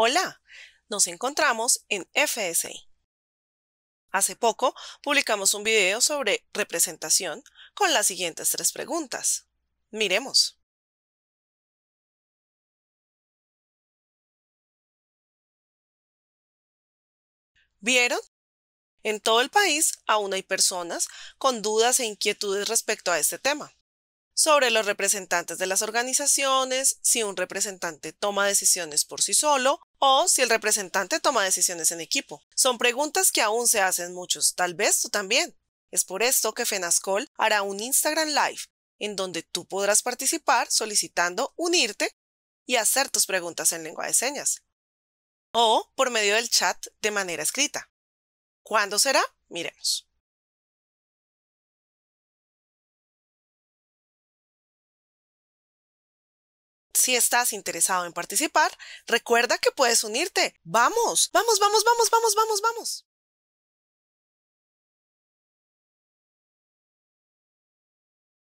Hola, nos encontramos en FSI. Hace poco publicamos un video sobre representación con las siguientes tres preguntas. Miremos. ¿Vieron? En todo el país aún hay personas con dudas e inquietudes respecto a este tema sobre los representantes de las organizaciones, si un representante toma decisiones por sí solo o si el representante toma decisiones en equipo. Son preguntas que aún se hacen muchos, tal vez tú también. Es por esto que FENASCOL hará un Instagram Live en donde tú podrás participar solicitando unirte y hacer tus preguntas en lengua de señas o por medio del chat de manera escrita. ¿Cuándo será? Miremos. Si estás interesado en participar, recuerda que puedes unirte. Vamos, vamos, vamos, vamos, vamos, vamos, vamos.